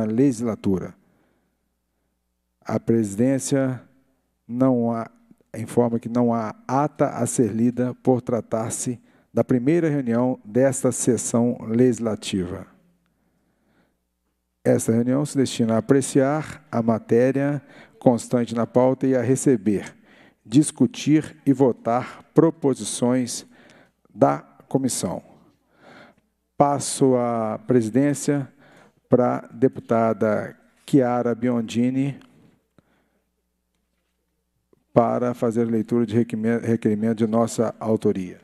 legislatura. A presidência não há, informa que não há ata a ser lida por tratar-se da primeira reunião desta sessão legislativa. Esta reunião se destina a apreciar a matéria constante na pauta e a receber, discutir e votar proposições da comissão. Passo à presidência para a deputada Chiara Biondini para fazer leitura de requerimento de nossa autoria.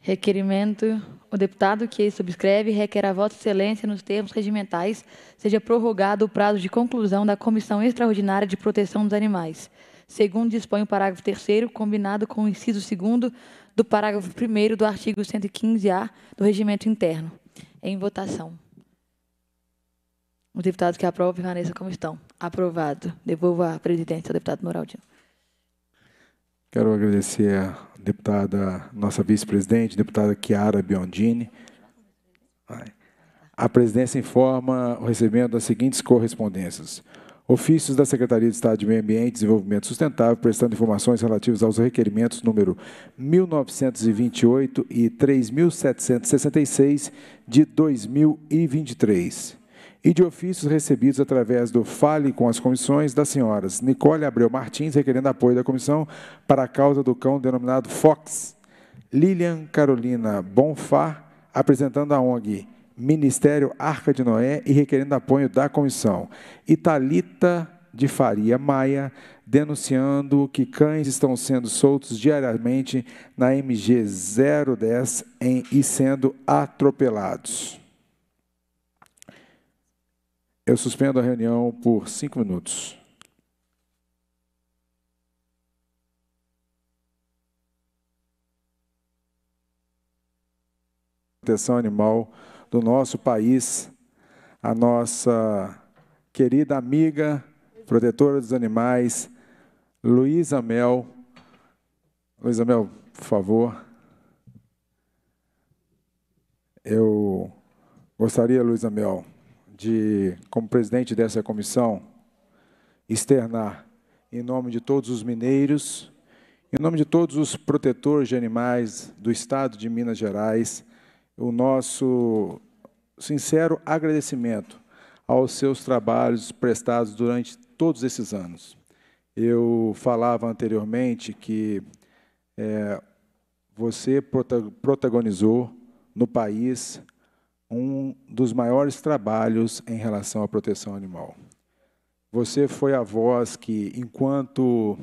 Requerimento. O deputado que subscreve requer a Vossa Excelência, nos termos regimentais, seja prorrogado o prazo de conclusão da Comissão Extraordinária de Proteção dos Animais, segundo dispõe o parágrafo 3, combinado com o inciso 2 do parágrafo 1 do artigo 115-A do Regimento Interno. Em votação. Os deputados que aprovam permaneçam como estão. Aprovado. Devolvo a presidência ao deputado Noraldino. Quero agradecer a deputada, nossa vice-presidente, deputada Chiara Biondini. A presidência informa o recebimento das seguintes correspondências. Ofícios da Secretaria de Estado de Meio Ambiente e Desenvolvimento Sustentável, prestando informações relativas aos requerimentos número 1928 e 3766 de 2023. E de ofícios recebidos através do Fale com as Comissões das senhoras Nicole Abreu Martins, requerendo apoio da comissão para a causa do cão denominado Fox. Lilian Carolina Bonfá, apresentando a ONG Ministério Arca de Noé e requerendo apoio da comissão. Italita de Faria Maia, denunciando que cães estão sendo soltos diariamente na MG 010 em, e sendo atropelados. Eu suspendo a reunião por cinco minutos. Proteção animal do nosso país, a nossa querida amiga, protetora dos animais, Luísa Mel. Luísa Mel, por favor. Eu gostaria, Luísa Mel, de, como presidente dessa comissão, externar, em nome de todos os mineiros, em nome de todos os protetores de animais do Estado de Minas Gerais, o nosso sincero agradecimento aos seus trabalhos prestados durante todos esses anos. Eu falava anteriormente que é, você protagonizou no país um dos maiores trabalhos em relação à proteção animal. Você foi a voz que, enquanto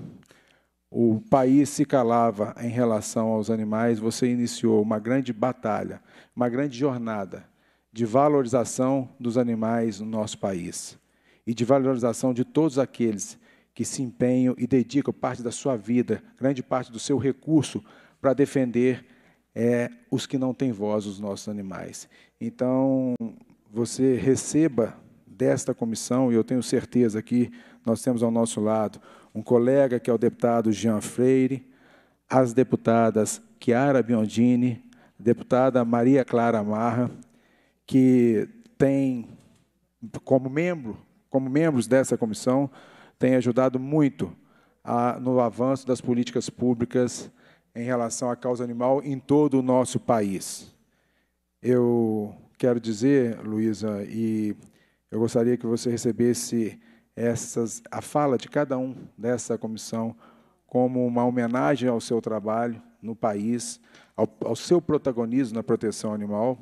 o país se calava em relação aos animais, você iniciou uma grande batalha, uma grande jornada de valorização dos animais no nosso país e de valorização de todos aqueles que se empenham e dedicam parte da sua vida, grande parte do seu recurso para defender é, os que não têm voz, os nossos animais. Então, você receba desta comissão, e eu tenho certeza que nós temos ao nosso lado um colega que é o deputado Jean Freire, as deputadas Chiara Biondini, deputada Maria Clara Marra, que tem como membro, como membros dessa comissão, tem ajudado muito a, no avanço das políticas públicas em relação à causa animal em todo o nosso país. Eu quero dizer, Luísa, e eu gostaria que você recebesse essas, a fala de cada um dessa comissão como uma homenagem ao seu trabalho no país, ao, ao seu protagonismo na proteção animal.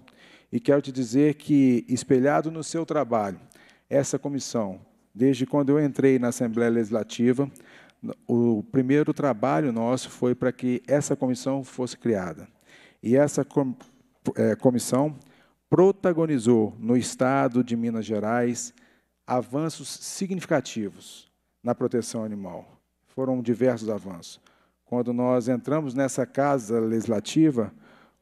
E quero te dizer que, espelhado no seu trabalho, essa comissão, desde quando eu entrei na Assembleia Legislativa, o primeiro trabalho nosso foi para que essa comissão fosse criada. E essa com, é, comissão protagonizou no Estado de Minas Gerais, avanços significativos na proteção animal. Foram diversos avanços. Quando nós entramos nessa casa legislativa,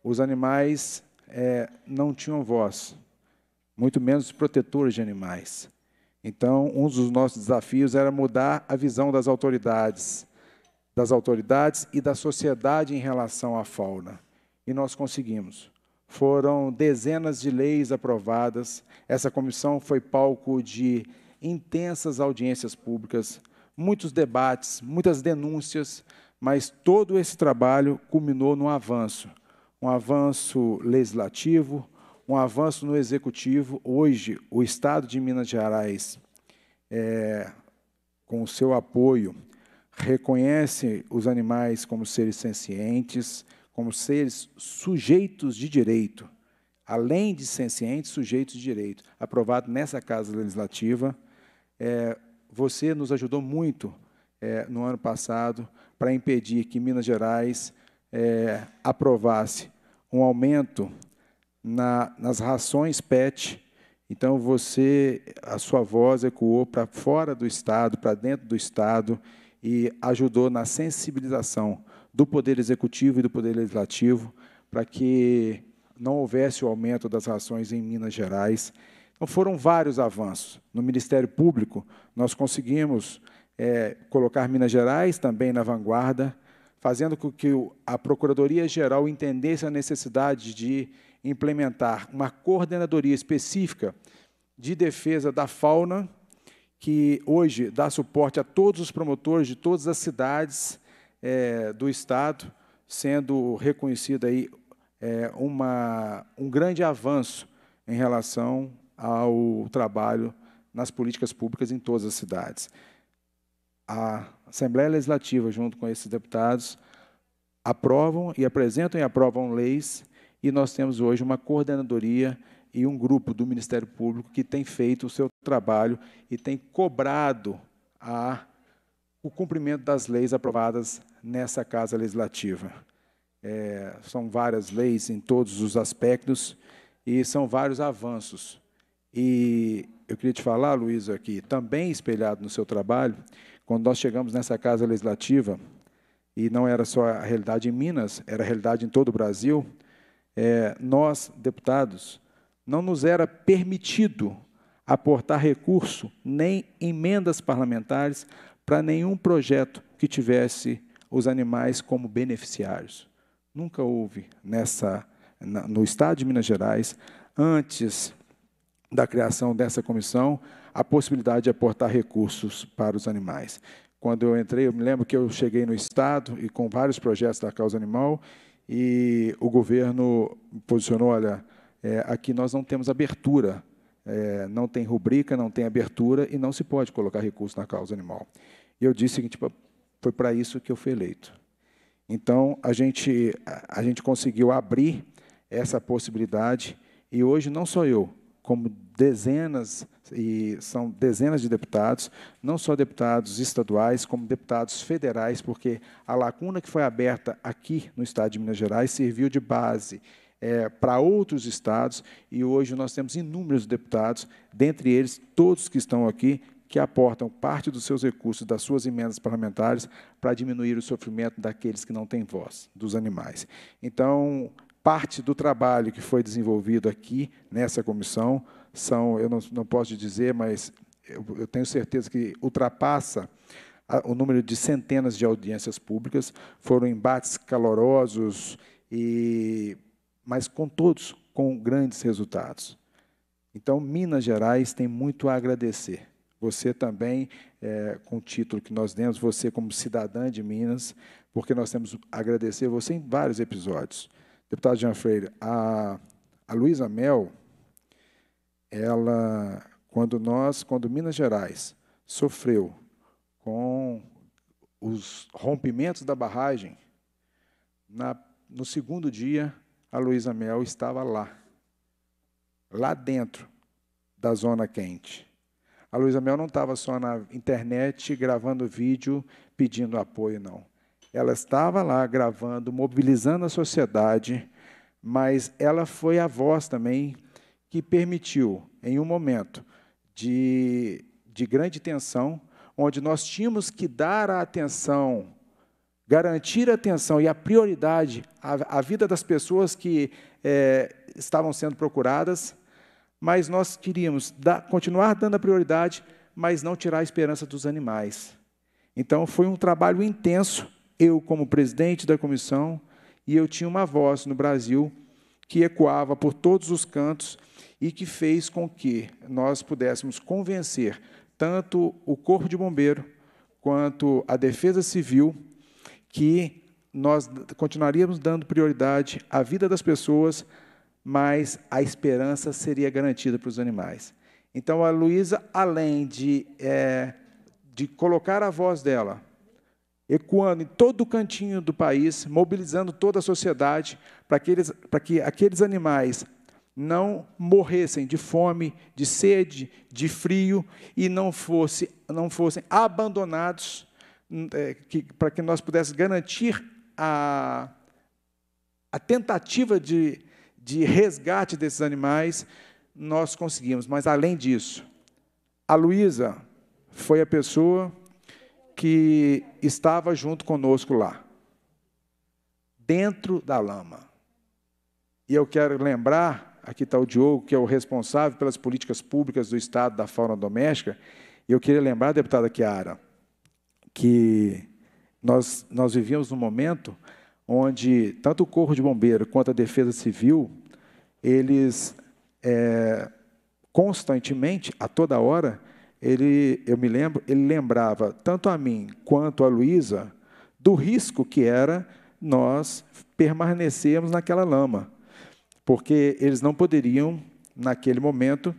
os animais é, não tinham voz, muito menos protetores de animais. Então, um dos nossos desafios era mudar a visão das autoridades, das autoridades e da sociedade em relação à fauna. E nós conseguimos. Foram dezenas de leis aprovadas. Essa comissão foi palco de intensas audiências públicas, muitos debates, muitas denúncias, mas todo esse trabalho culminou num avanço, um avanço legislativo, um avanço no executivo. Hoje, o Estado de Minas Gerais, é, com o seu apoio, reconhece os animais como seres sencientes, como seres sujeitos de direito, além de sencientes, sujeitos de direito, aprovado nessa Casa Legislativa. É, você nos ajudou muito é, no ano passado para impedir que Minas Gerais é, aprovasse um aumento na, nas rações PET. Então, você, a sua voz ecoou para fora do Estado, para dentro do Estado, e ajudou na sensibilização do Poder Executivo e do Poder Legislativo para que não houvesse o aumento das rações em Minas Gerais. Então, foram vários avanços. No Ministério Público, nós conseguimos é, colocar Minas Gerais também na vanguarda, fazendo com que a Procuradoria-Geral entendesse a necessidade de implementar uma coordenadoria específica de defesa da fauna, que hoje dá suporte a todos os promotores de todas as cidades é, do Estado, sendo reconhecida aí é, uma, um grande avanço em relação ao trabalho nas políticas públicas em todas as cidades. A Assembleia Legislativa, junto com esses deputados, aprovam e apresentam e aprovam leis, e nós temos hoje uma coordenadoria e um grupo do Ministério Público que tem feito o seu trabalho e tem cobrado a, o cumprimento das leis aprovadas nessa Casa Legislativa. É, são várias leis em todos os aspectos e são vários avanços. E eu queria te falar, Luiz, aqui, também espelhado no seu trabalho, quando nós chegamos nessa Casa Legislativa, e não era só a realidade em Minas, era a realidade em todo o Brasil, é, nós, deputados, não nos era permitido aportar recurso nem emendas parlamentares para nenhum projeto que tivesse os animais como beneficiários. Nunca houve nessa na, no estado de Minas Gerais antes da criação dessa comissão a possibilidade de aportar recursos para os animais. Quando eu entrei, eu me lembro que eu cheguei no estado e com vários projetos da causa animal e o governo posicionou, olha, é, aqui nós não temos abertura, é, não tem rubrica, não tem abertura e não se pode colocar recurso na causa animal. E eu disse o seguinte, foi para isso que eu fui eleito. Então, a gente, a gente conseguiu abrir essa possibilidade e hoje não só eu, como dezenas e são dezenas de deputados, não só deputados estaduais, como deputados federais, porque a lacuna que foi aberta aqui no estado de Minas Gerais serviu de base é, para outros estados, e hoje nós temos inúmeros deputados, dentre eles todos que estão aqui, que aportam parte dos seus recursos das suas emendas parlamentares para diminuir o sofrimento daqueles que não têm voz, dos animais. Então, parte do trabalho que foi desenvolvido aqui nessa comissão são, eu não, não posso dizer, mas eu, eu tenho certeza que ultrapassa a, o número de centenas de audiências públicas, foram embates calorosos e mas com todos com grandes resultados. Então, Minas Gerais tem muito a agradecer você também, é, com o título que nós demos, você como cidadã de Minas, porque nós temos a agradecer você em vários episódios. Deputado Jean Freire, a, a Luísa Mel, ela, quando nós, quando Minas Gerais sofreu com os rompimentos da barragem, na, no segundo dia, a Luísa Mel estava lá, lá dentro da zona quente. A Luísa Mel não estava só na internet gravando vídeo pedindo apoio, não. Ela estava lá gravando, mobilizando a sociedade, mas ela foi a voz também que permitiu, em um momento de, de grande tensão, onde nós tínhamos que dar a atenção, garantir a atenção e a prioridade à, à vida das pessoas que é, estavam sendo procuradas, mas nós queríamos dar, continuar dando a prioridade, mas não tirar a esperança dos animais. Então foi um trabalho intenso, eu como presidente da comissão, e eu tinha uma voz no Brasil que ecoava por todos os cantos e que fez com que nós pudéssemos convencer tanto o Corpo de Bombeiro quanto a Defesa Civil que nós continuaríamos dando prioridade à vida das pessoas, mas a esperança seria garantida para os animais. Então a Luísa, além de, é, de colocar a voz dela, ecoando em todo o cantinho do país, mobilizando toda a sociedade para, eles, para que aqueles animais não morressem de fome, de sede, de frio e não, fosse, não fossem abandonados, é, que, para que nós pudéssemos garantir a, a tentativa de de resgate desses animais, nós conseguimos. Mas, além disso, a Luísa foi a pessoa que estava junto conosco lá, dentro da lama. E eu quero lembrar, aqui está o Diogo, que é o responsável pelas políticas públicas do Estado da fauna doméstica, e eu queria lembrar, deputada Chiara, que nós, nós vivíamos num momento onde tanto o Corpo de Bombeiro quanto a Defesa Civil, eles é, constantemente, a toda hora, ele, eu me lembro, ele lembrava tanto a mim quanto a Luísa do risco que era nós permanecermos naquela lama, porque eles não poderiam, naquele momento,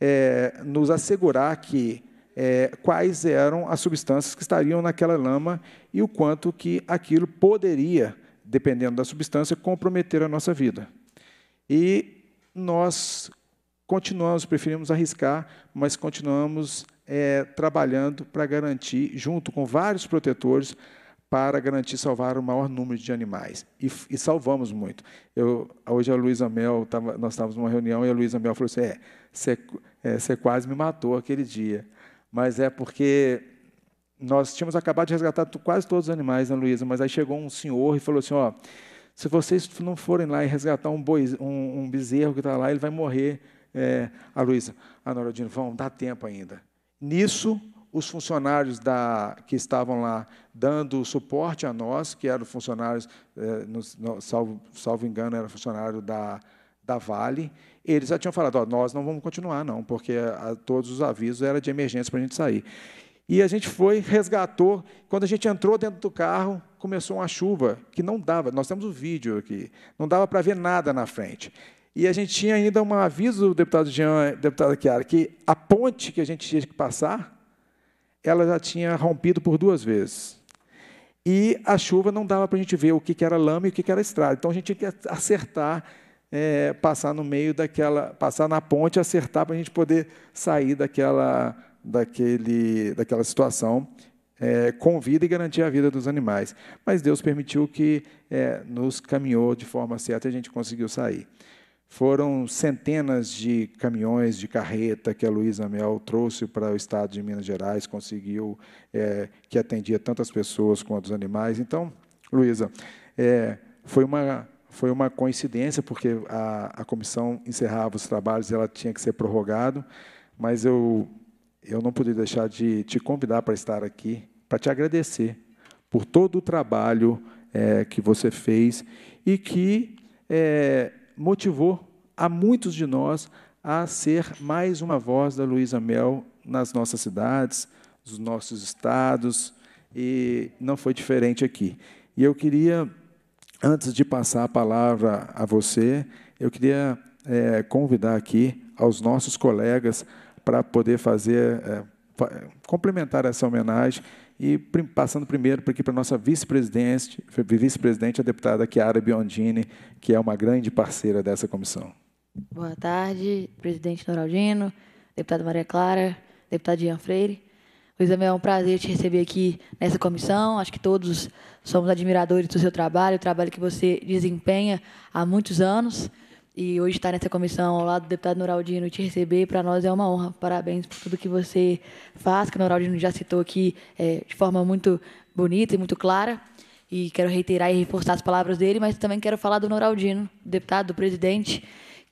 é, nos assegurar que é, quais eram as substâncias que estariam naquela lama e o quanto que aquilo poderia dependendo da substância, comprometer a nossa vida. E nós continuamos, preferimos arriscar, mas continuamos é, trabalhando para garantir, junto com vários protetores, para garantir salvar o maior número de animais. E, e salvamos muito. Eu, hoje a Luísa Mel, tava, nós estávamos numa reunião e a Luísa Mel falou assim: é, você é, quase me matou aquele dia. Mas é porque nós tínhamos acabado de resgatar quase todos os animais né, Luísa, mas aí chegou um senhor e falou assim: ó, se vocês não forem lá e resgatar um, boi, um, um bezerro que está lá, ele vai morrer. É, a Luísa, a ah, Nora vão, dá tempo ainda. Nisso, os funcionários da, que estavam lá dando suporte a nós, que eram funcionários, é, no, no, salvo, salvo engano, era funcionário da, da Vale, eles já tinham falado, ó, nós não vamos continuar, não, porque a, todos os avisos eram de emergência para a gente sair. E a gente foi, resgatou. Quando a gente entrou dentro do carro, começou uma chuva que não dava. Nós temos o um vídeo aqui, não dava para ver nada na frente. E a gente tinha ainda um aviso do deputado Jean, deputado Chiara, que a ponte que a gente tinha que passar, ela já tinha rompido por duas vezes. E a chuva não dava para a gente ver o que, era lama e o que, era estrada. Então a gente tinha que acertar, é, passar no meio daquela, passar na ponte, acertar para a gente poder sair daquela daquele, daquela situação é, com vida e garantir a vida dos animais. Mas Deus permitiu que é, nos caminhou de forma certa e a gente conseguiu sair. Foram centenas de caminhões de carreta que a Luísa Mel trouxe para o estado de Minas Gerais, conseguiu é, que atendia tantas pessoas quanto os animais. Então, Luísa, é, foi uma foi uma coincidência, porque a, a comissão encerrava os trabalhos e ela tinha que ser prorrogado, mas eu eu não podia deixar de te convidar para estar aqui, para te agradecer por todo o trabalho é, que você fez e que é, motivou a muitos de nós a ser mais uma voz da Luísa Mel nas nossas cidades, nos nossos estados, e não foi diferente aqui. E eu queria, antes de passar a palavra a você, eu queria é, convidar aqui aos nossos colegas para poder fazer, é, complementar essa homenagem e passando primeiro aqui para a nossa vice-presidente, vice-presidente, é a deputada Chiara Biondini, que é uma grande parceira dessa comissão. Boa tarde, presidente Noraldino, deputada Maria Clara, deputado Ian Freire. Luiz Amel, é, é um prazer te receber aqui nessa comissão. Acho que todos somos admiradores do seu trabalho, o trabalho que você desempenha há muitos anos. E hoje estar tá nessa comissão ao lado do deputado Noraldino te receber, para nós é uma honra. Parabéns por tudo que você faz, que o Noraldino já citou aqui é, de forma muito bonita e muito clara. E quero reiterar e reforçar as palavras dele, mas também quero falar do Noraldino, deputado, do presidente,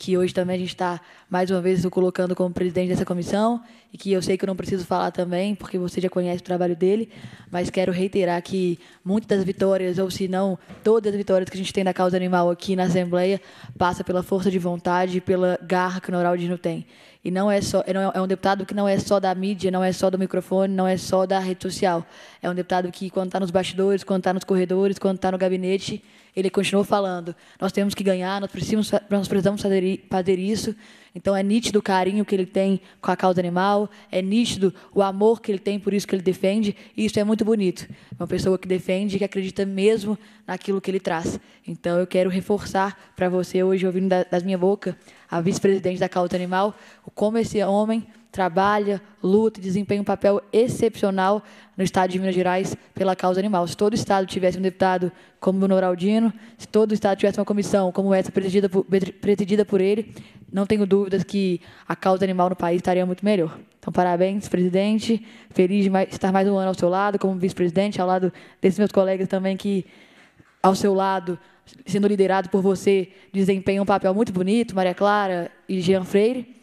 que hoje também a gente está, mais uma vez, colocando como presidente dessa comissão, e que eu sei que eu não preciso falar também, porque você já conhece o trabalho dele, mas quero reiterar que muitas das vitórias, ou se não todas as vitórias que a gente tem da causa animal aqui na Assembleia, passa pela força de vontade e pela garra que o Noraldino tem. E não é só é, é, é um deputado que não é só da mídia, não é só do microfone, não é só da rede social. É um deputado que, quando está nos bastidores, quando está nos corredores, quando está no gabinete, ele continuou falando: nós temos que ganhar, nós precisamos, nós precisamos fazer, fazer isso. Então é nítido o carinho que ele tem com a causa animal, é nítido o amor que ele tem por isso que ele defende, e isso é muito bonito. É uma pessoa que defende e que acredita mesmo naquilo que ele traz. Então eu quero reforçar para você hoje, ouvindo da, da minha boca, a vice-presidente da causa animal, como esse homem trabalha, luta e desempenha um papel excepcional no Estado de Minas Gerais pela causa animal. Se todo Estado tivesse um deputado como o Noraldino, se todo Estado tivesse uma comissão como essa presidida por, presidida por ele, não tenho dúvidas que a causa animal no país estaria muito melhor. Então, parabéns, presidente. Feliz de estar mais um ano ao seu lado, como vice-presidente, ao lado desses meus colegas também que, ao seu lado, sendo liderado por você, desempenham um papel muito bonito, Maria Clara e Jean Freire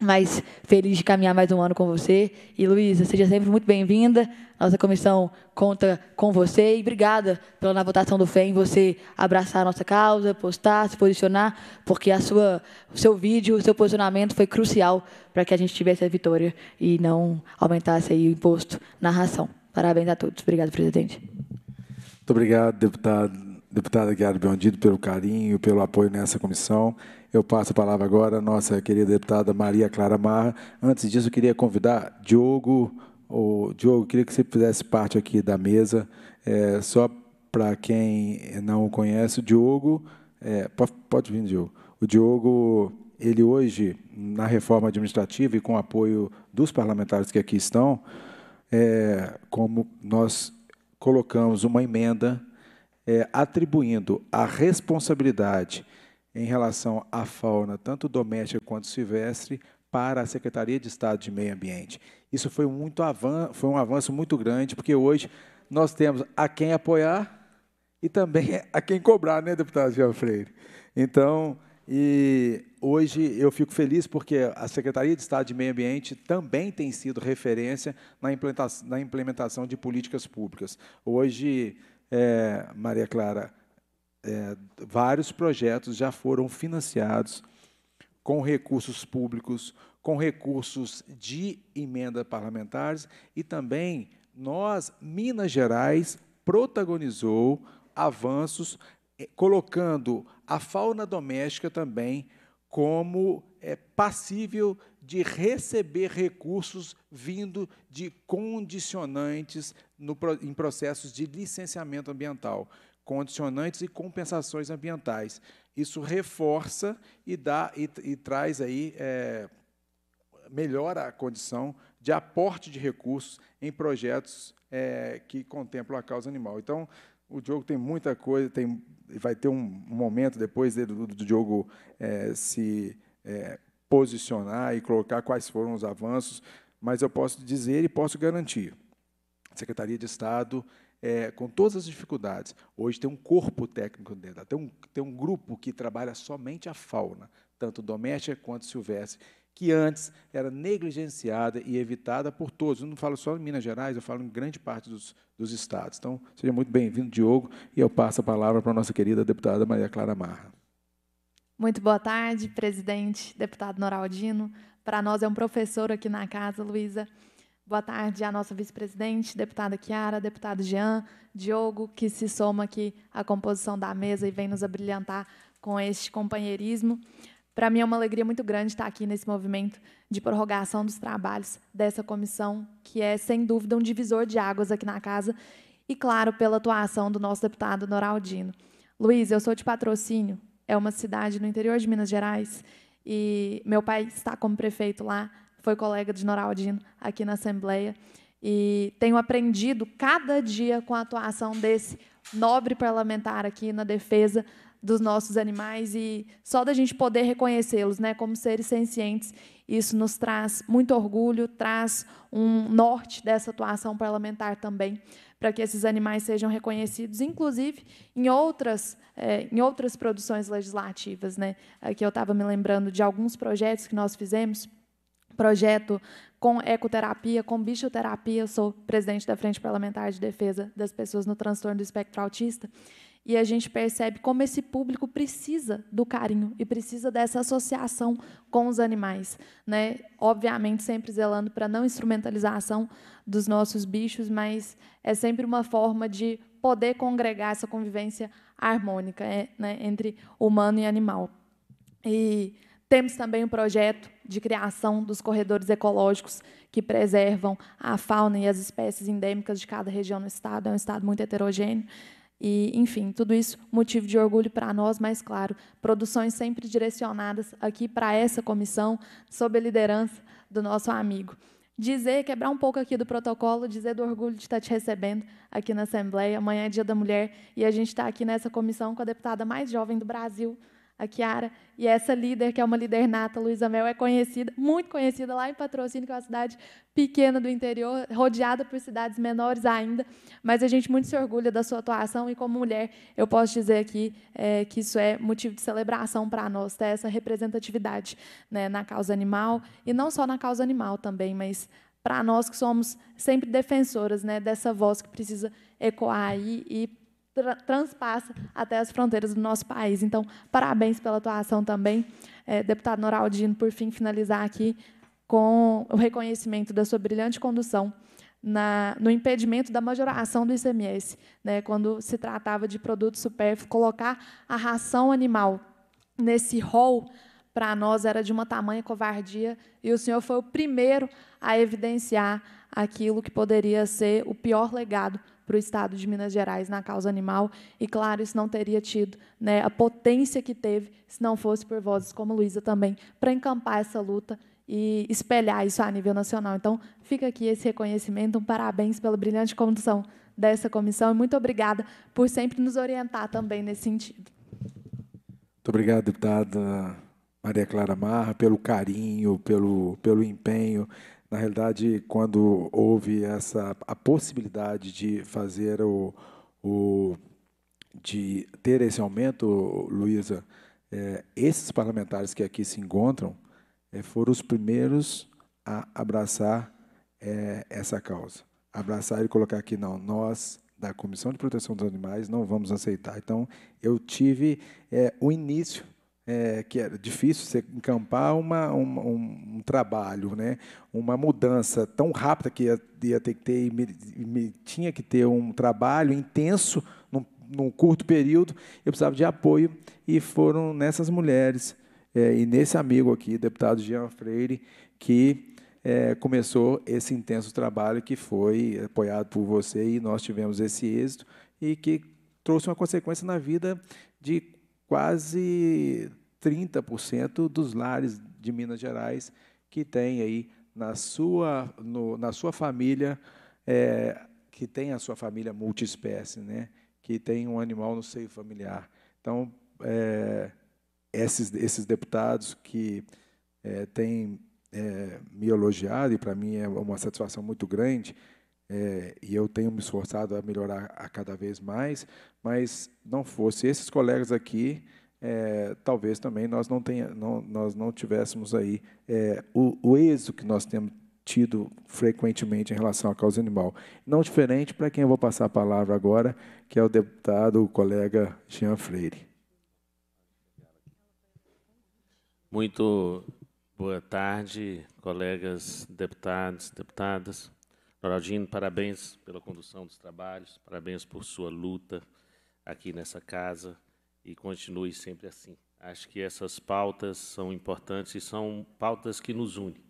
mas feliz de caminhar mais um ano com você. E Luísa, seja sempre muito bem-vinda. Nossa comissão conta com você e obrigada pela na votação do FEM você abraçar a nossa causa, postar, se posicionar, porque a sua, o seu vídeo, o seu posicionamento foi crucial para que a gente tivesse a vitória e não aumentasse aí o imposto na ração. Parabéns a todos. Obrigado, presidente. Muito obrigado, deputado, deputada Guiara Biondido, pelo carinho, pelo apoio nessa comissão. Eu passo a palavra agora à nossa querida deputada Maria Clara Marra. Antes disso, eu queria convidar Diogo. O Diogo, queria que você fizesse parte aqui da mesa. É, só para quem não o conhece, o Diogo. É, pode, pode vir, Diogo. O Diogo, ele hoje, na reforma administrativa e com o apoio dos parlamentares que aqui estão, é, como nós colocamos uma emenda é, atribuindo a responsabilidade em relação à fauna, tanto doméstica quanto silvestre, para a Secretaria de Estado de Meio Ambiente. Isso foi, muito avan foi um avanço muito grande, porque hoje nós temos a quem apoiar e também a quem cobrar, né, deputado Jean Freire? Então, e hoje eu fico feliz porque a Secretaria de Estado de Meio Ambiente também tem sido referência na implementação, na implementação de políticas públicas. Hoje, é, Maria Clara, é, vários projetos já foram financiados com recursos públicos, com recursos de emenda parlamentares e também nós, Minas Gerais, protagonizou avanços é, colocando a fauna doméstica também como é, passível de receber recursos vindo de condicionantes no, em processos de licenciamento ambiental condicionantes e compensações ambientais. Isso reforça e dá e, e traz aí é, melhora a condição de aporte de recursos em projetos é, que contemplam a causa animal. Então, o Diogo tem muita coisa, tem, vai ter um momento depois do, do Diogo é, se é, posicionar e colocar quais foram os avanços, mas eu posso dizer e posso garantir: a Secretaria de Estado é, com todas as dificuldades. Hoje tem um corpo técnico dentro, tem um, tem um grupo que trabalha somente a fauna, tanto doméstica quanto silvestre, que antes era negligenciada e evitada por todos. Eu não falo só em Minas Gerais, eu falo em grande parte dos, dos estados. Então, seja muito bem-vindo, Diogo, e eu passo a palavra para a nossa querida deputada Maria Clara Marra. Muito boa tarde, presidente, deputado Noraldino. Para nós é um professor aqui na casa, Luísa. Boa tarde à nossa vice-presidente, deputada Chiara, deputado Jean, Diogo, que se soma aqui à composição da mesa e vem nos abrilhantar com este companheirismo. Para mim é uma alegria muito grande estar aqui nesse movimento de prorrogação dos trabalhos dessa comissão, que é, sem dúvida, um divisor de águas aqui na casa, e, claro, pela atuação do nosso deputado Noraldino. Luiz, eu sou de Patrocínio, é uma cidade no interior de Minas Gerais, e meu pai está como prefeito lá foi colega de Noraldino aqui na Assembleia e tenho aprendido cada dia com a atuação desse nobre parlamentar aqui na defesa dos nossos animais e só da gente poder reconhecê-los, né, como seres sencientes, isso nos traz muito orgulho, traz um norte dessa atuação parlamentar também, para que esses animais sejam reconhecidos, inclusive em outras, é, em outras produções legislativas, né? Aqui eu estava me lembrando de alguns projetos que nós fizemos projeto com ecoterapia, com bichoterapia. Eu sou presidente da Frente Parlamentar de Defesa das Pessoas no Transtorno do Espectro Autista. E a gente percebe como esse público precisa do carinho e precisa dessa associação com os animais. Né? Obviamente, sempre zelando para não instrumentalização dos nossos bichos, mas é sempre uma forma de poder congregar essa convivência harmônica é, né, entre humano e animal. E temos também um projeto de criação dos corredores ecológicos que preservam a fauna e as espécies endêmicas de cada região no estado. É um estado muito heterogêneo. E, enfim, tudo isso motivo de orgulho para nós, mas, claro, produções sempre direcionadas aqui para essa comissão, sob a liderança do nosso amigo. Dizer, quebrar um pouco aqui do protocolo, dizer do orgulho de estar te recebendo aqui na Assembleia. Amanhã é Dia da Mulher e a gente está aqui nessa comissão com a deputada mais jovem do Brasil, a Kiara, e essa líder, que é uma líder nata, Luísa Mel, é conhecida, muito conhecida lá em Patrocínio, que é uma cidade pequena do interior, rodeada por cidades menores ainda, mas a gente muito se orgulha da sua atuação e, como mulher, eu posso dizer aqui é, que isso é motivo de celebração para nós, ter essa representatividade né, na causa animal, e não só na causa animal também, mas para nós que somos sempre defensoras né, dessa voz que precisa ecoar aí e tra transpassa até as fronteiras do nosso país. Então, parabéns pela atuação também. É, deputado Noraldino, por fim, finalizar aqui com o reconhecimento da sua brilhante condução na, no impedimento da majoração do ICMS, né, quando se tratava de produtos supérfluo, colocar a ração animal nesse rol para nós era de uma tamanha covardia e o senhor foi o primeiro a evidenciar aquilo que poderia ser o pior legado para o Estado de Minas Gerais na causa animal. E, claro, isso não teria tido né, a potência que teve se não fosse por vozes como Luísa também, para encampar essa luta e espelhar isso a nível nacional. Então, fica aqui esse reconhecimento, um parabéns pela brilhante condução dessa comissão e muito obrigada por sempre nos orientar também nesse sentido. Muito obrigado, deputada Maria Clara Marra, pelo carinho, pelo, pelo empenho. Na realidade, quando houve essa a possibilidade de fazer o, o de ter esse aumento, Luísa, é, esses parlamentares que aqui se encontram é, foram os primeiros a abraçar é, essa causa. Abraçar e colocar aqui, não, nós da Comissão de Proteção dos Animais não vamos aceitar. Então, eu tive é, o início é, que era é difícil você encampar uma, um, um, trabalho, né? uma mudança tão rápida que ia, ia ter que ter, me, me, tinha que ter um trabalho intenso num, num, curto período, eu precisava de apoio e foram nessas mulheres é, e nesse amigo aqui, deputado Jean Freire, que é, começou esse intenso trabalho que foi apoiado por você e nós tivemos esse êxito e que trouxe uma consequência na vida de quase 30% dos lares de Minas Gerais que tem aí na sua, no, na sua família, é, que tem a sua família multiespécie, né? que tem um animal no seio familiar. Então, é, esses, esses deputados que é, têm é, me elogiado, e para mim é uma satisfação muito grande, é, e eu tenho me esforçado a melhorar a cada vez mais, mas não fosse esses colegas aqui, é, talvez também nós não, tenha, não, nós não tivéssemos aí é, o, o êxito que nós temos tido frequentemente em relação à causa animal. Não diferente para quem eu vou passar a palavra agora, que é o deputado, o colega Jean Freire. Muito boa tarde, colegas deputados, deputadas. Ronaldinho, parabéns pela condução dos trabalhos, parabéns por sua luta aqui nessa casa e continue sempre assim. Acho que essas pautas são importantes e são pautas que nos unem.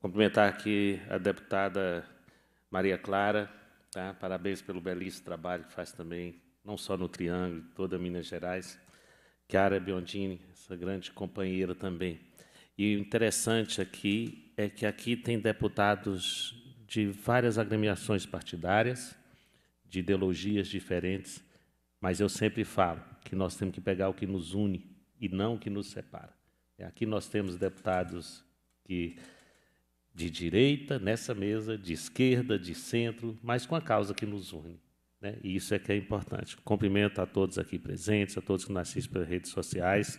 Cumprimentar aqui a deputada Maria Clara, tá? parabéns pelo belíssimo trabalho que faz também, não só no Triângulo, toda Minas Gerais. Chiara Biondini, essa grande companheira também. E o interessante aqui é que aqui tem deputados de várias agremiações partidárias, de ideologias diferentes, mas eu sempre falo que nós temos que pegar o que nos une e não o que nos separa. É aqui nós temos deputados que de direita nessa mesa, de esquerda, de centro, mas com a causa que nos une. Né? E isso é que é importante. Cumprimento a todos aqui presentes, a todos que nos assistem pelas redes sociais.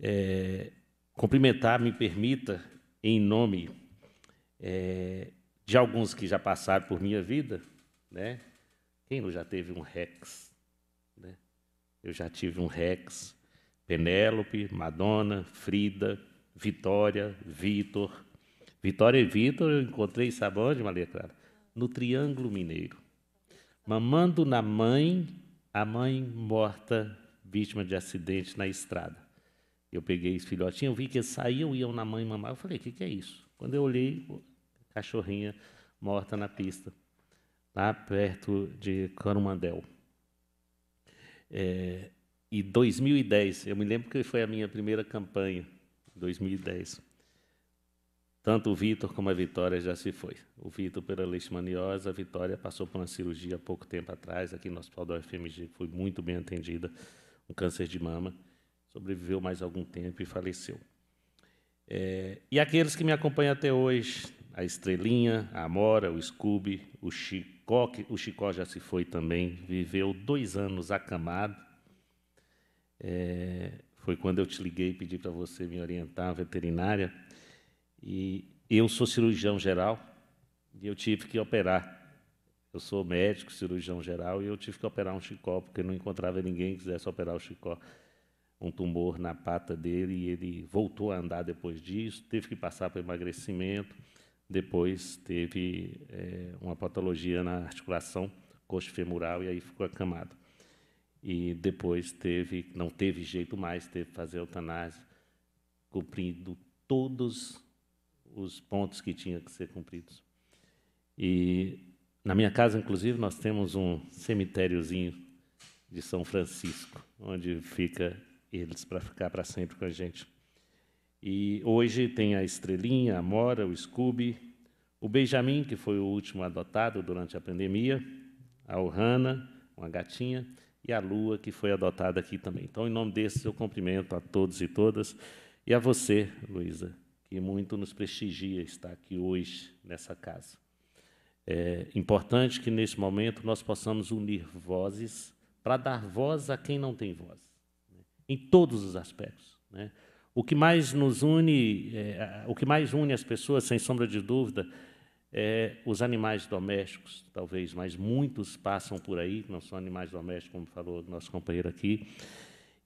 É, cumprimentar, me permita, em nome é, de alguns que já passaram por minha vida, né? Quem não já teve um Rex? Né? Eu já tive um Rex. Penélope, Madonna, Frida, Vitória, Vitor. Vitória e Vitor, eu encontrei, sabe onde, Maria Clara? No Triângulo Mineiro. Mamando na mãe, a mãe morta, vítima de acidente na estrada. Eu peguei esse filhotinho, eu vi que eles saíam, iam na mãe mamar. Eu falei, o que, que é isso? Quando eu olhei, cachorrinha morta na pista, lá perto de Coromandel. É, e 2010, eu me lembro que foi a minha primeira campanha, 2010. Tanto o Vitor como a Vitória já se foi. O Vitor pela leishmaniose, a Vitória passou por uma cirurgia há pouco tempo atrás, aqui no Hospital da UFMG, foi muito bem atendida, um câncer de mama, sobreviveu mais algum tempo e faleceu. É, e aqueles que me acompanham até hoje, a Estrelinha, a Amora, o Scooby, o Chicó, que o Chicó já se foi também, viveu dois anos acamado. É, foi quando eu te liguei e pedi para você me orientar, veterinária. E eu sou cirurgião geral e eu tive que operar. Eu sou médico, cirurgião geral, e eu tive que operar um chicó, porque não encontrava ninguém que quisesse operar o chicó. Um tumor na pata dele, e ele voltou a andar depois disso, teve que passar para emagrecimento depois teve é, uma patologia na articulação coxo-femoral e aí ficou acamado. E depois teve, não teve jeito mais, teve que fazer eutanásia, cumprindo todos os pontos que tinha que ser cumpridos. E na minha casa, inclusive, nós temos um cemitériozinho de São Francisco, onde fica eles para ficar para sempre com a gente. E hoje tem a Estrelinha, a Mora, o Scooby, o Benjamin, que foi o último adotado durante a pandemia, a Ohana, uma gatinha, e a Lua, que foi adotada aqui também. Então, em nome desses, eu cumprimento a todos e todas, e a você, Luísa, que muito nos prestigia estar aqui hoje nessa casa. É importante que, neste momento, nós possamos unir vozes para dar voz a quem não tem voz, né? em todos os aspectos. Né? O que mais nos une, é, o que mais une as pessoas, sem sombra de dúvida, é os animais domésticos, talvez, mas muitos passam por aí, não são animais domésticos, como falou nosso companheiro aqui,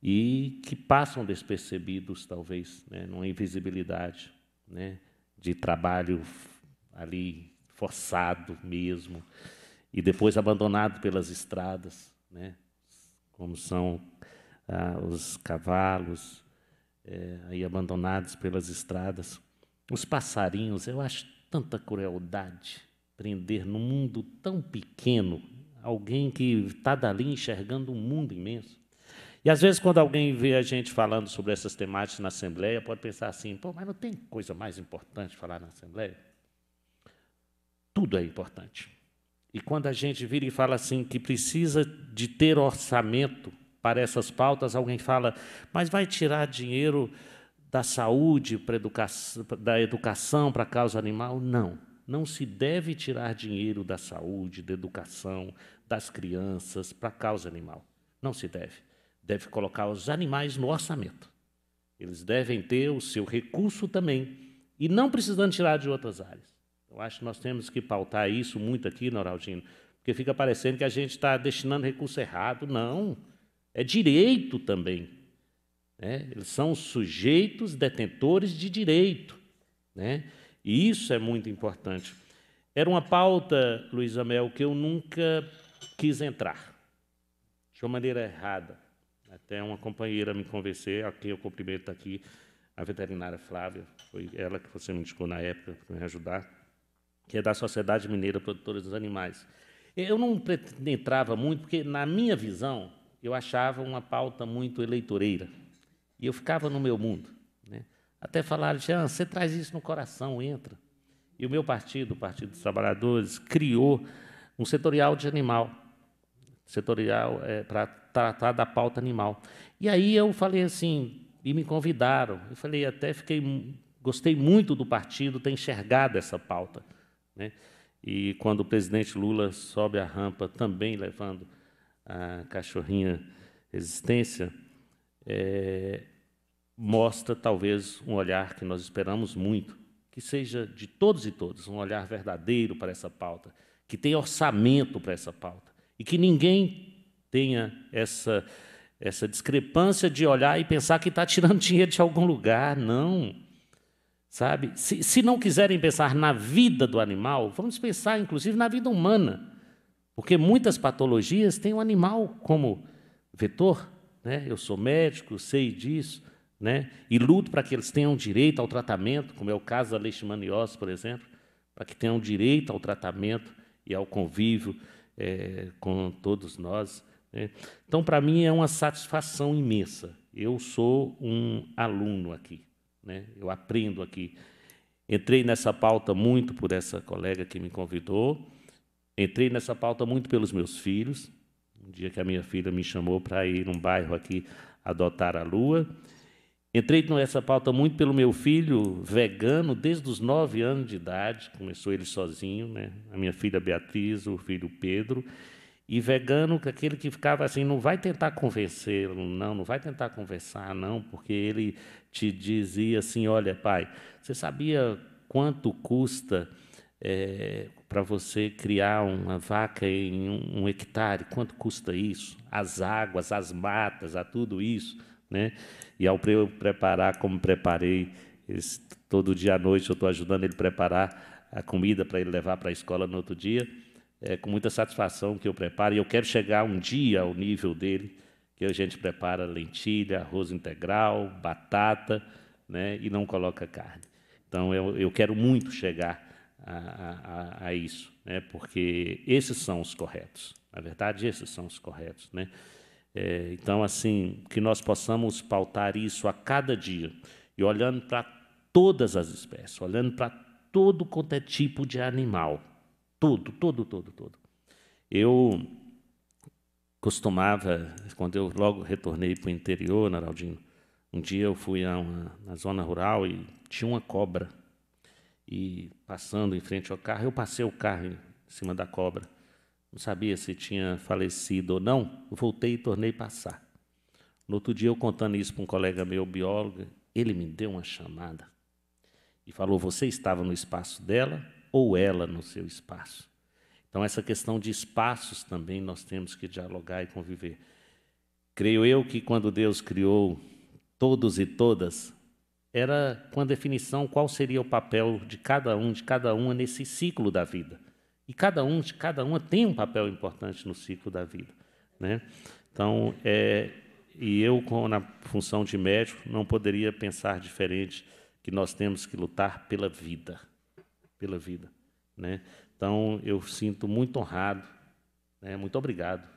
e que passam despercebidos, talvez, né, numa invisibilidade né, de trabalho ali forçado mesmo, e depois abandonado pelas estradas, né, como são ah, os cavalos, é, aí abandonados pelas estradas. Os passarinhos, eu acho tanta crueldade prender num mundo tão pequeno alguém que está dali enxergando um mundo imenso. E às vezes, quando alguém vê a gente falando sobre essas temáticas na Assembleia, pode pensar assim: pô, mas não tem coisa mais importante falar na Assembleia? Tudo é importante. E quando a gente vira e fala assim que precisa de ter orçamento para essas pautas, alguém fala, mas vai tirar dinheiro da saúde, educa da educação para a causa animal? Não. Não se deve tirar dinheiro da saúde, da educação, das crianças para a causa animal. Não se deve. Deve colocar os animais no orçamento. Eles devem ter o seu recurso também, e não precisando tirar de outras áreas. Eu acho que nós temos que pautar isso muito aqui, Noraldino, porque fica parecendo que a gente está destinando recurso errado. Não. Não é direito também. Né? Eles são sujeitos detentores de direito. Né? E isso é muito importante. Era uma pauta, Luiz Amel, que eu nunca quis entrar, de uma maneira errada. Até uma companheira me convencer, a quem eu cumprimento tá aqui, a veterinária Flávia, foi ela que você me indicou na época para me ajudar, que é da Sociedade Mineira Produtora dos Animais. Eu não entrava muito, porque, na minha visão, eu achava uma pauta muito eleitoreira. E eu ficava no meu mundo. Né? Até falaram, Jean, você traz isso no coração, entra. E o meu partido, o Partido dos Trabalhadores, criou um setorial de animal, setorial é, para tratar da pauta animal. E aí eu falei assim, e me convidaram. Eu falei, até fiquei, gostei muito do partido ter enxergado essa pauta. Né? E quando o presidente Lula sobe a rampa, também levando a cachorrinha existência, é, mostra talvez um olhar que nós esperamos muito, que seja de todos e todas, um olhar verdadeiro para essa pauta, que tenha orçamento para essa pauta e que ninguém tenha essa essa discrepância de olhar e pensar que está tirando dinheiro de algum lugar, não. Sabe? Se, se não quiserem pensar na vida do animal, vamos pensar inclusive na vida humana. Porque muitas patologias têm o um animal como vetor. Né? Eu sou médico, sei disso, né? e luto para que eles tenham direito ao tratamento, como é o caso da leishmaniose, por exemplo, para que tenham direito ao tratamento e ao convívio é, com todos nós. Né? Então, para mim, é uma satisfação imensa. Eu sou um aluno aqui, né? eu aprendo aqui. Entrei nessa pauta muito por essa colega que me convidou, Entrei nessa pauta muito pelos meus filhos. Um dia que a minha filha me chamou para ir num bairro aqui adotar a lua. Entrei nessa pauta muito pelo meu filho vegano, desde os nove anos de idade, começou ele sozinho, né? a minha filha Beatriz, o filho Pedro, e vegano, aquele que ficava assim, não vai tentar convencê-lo, não, não vai tentar conversar, não, porque ele te dizia assim, olha pai, você sabia quanto custa é, para você criar uma vaca em um, um, hectare, quanto custa isso? As águas, as matas, a tudo isso, né? E ao eu preparar, como preparei, esse, todo dia à noite eu estou ajudando ele preparar a comida para ele levar para a escola no outro dia, é com muita satisfação que eu preparo e eu quero chegar um dia ao nível dele, que a gente prepara lentilha, arroz integral, batata, né? E não coloca carne. Então eu, eu quero muito chegar a, a, a isso, né? porque esses são os corretos. Na verdade, esses são os corretos. Né? É, então, assim, que nós possamos pautar isso a cada dia e olhando para todas as espécies, olhando para todo quanto é tipo de animal. Tudo, todo, todo, todo. Eu costumava, quando eu logo retornei para o interior, Naraldinho, um dia eu fui a uma, na zona rural e tinha uma cobra e passando em frente ao carro, eu passei o carro em cima da cobra. Não sabia se tinha falecido ou não, voltei e tornei passar. No outro dia, eu contando isso para um colega meu, biólogo, ele me deu uma chamada e falou: Você estava no espaço dela ou ela no seu espaço? Então, essa questão de espaços também nós temos que dialogar e conviver. Creio eu que quando Deus criou todos e todas, era com a definição qual seria o papel de cada um, de cada uma nesse ciclo da vida. E cada um, de cada uma tem um papel importante no ciclo da vida, né? Então, é, e eu com na função de médico não poderia pensar diferente que nós temos que lutar pela vida, pela vida, né? Então, eu sinto muito honrado, né? Muito obrigado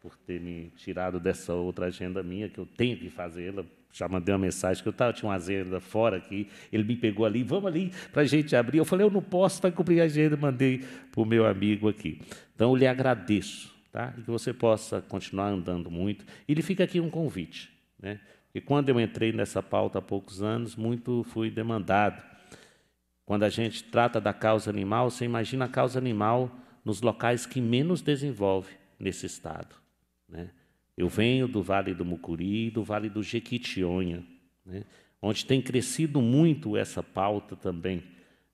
por ter me tirado dessa outra agenda minha que eu tenho que fazê-la já mandei uma mensagem que eu tava, tinha uma agenda fora aqui, ele me pegou ali, vamos ali para a gente abrir. Eu falei, eu não posso, vai cumprir a agenda, mandei para o meu amigo aqui. Então, eu lhe agradeço, tá? E que você possa continuar andando muito. E ele fica aqui um convite, né? E quando eu entrei nessa pauta há poucos anos, muito fui demandado. Quando a gente trata da causa animal, você imagina a causa animal nos locais que menos desenvolve nesse estado, né? Eu venho do Vale do Mucuri do Vale do Jequitionha, né, onde tem crescido muito essa pauta também.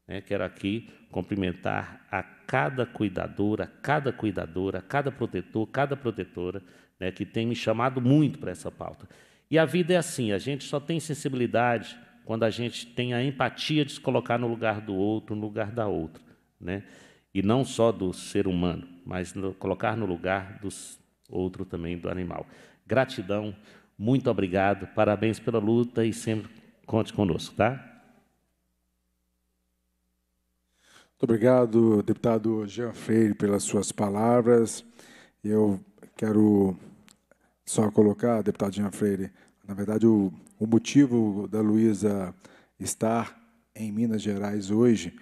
Né, quero aqui cumprimentar a cada cuidadora, a cada cuidadora, a cada protetor, cada protetora, né, que tem me chamado muito para essa pauta. E a vida é assim, a gente só tem sensibilidade quando a gente tem a empatia de se colocar no lugar do outro, no lugar da outra, né? E não só do ser humano, mas no, colocar no lugar dos, outro também do animal. Gratidão, muito obrigado, parabéns pela luta e sempre conte conosco, tá? Muito obrigado, deputado Jean Freire, pelas suas palavras. Eu quero só colocar, deputado Jean Freire, na verdade, o, o motivo da Luísa estar em Minas Gerais hoje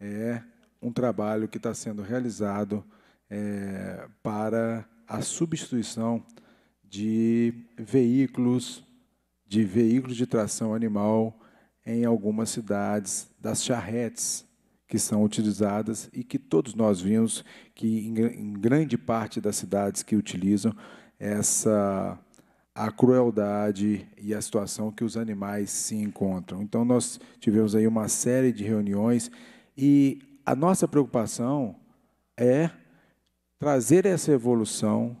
é um trabalho que está sendo realizado é, para a substituição de veículos, de veículos de tração animal em algumas cidades, das charretes que são utilizadas e que todos nós vimos que em grande parte das cidades que utilizam essa a crueldade e a situação que os animais se encontram. Então nós tivemos aí uma série de reuniões e a nossa preocupação é trazer essa evolução,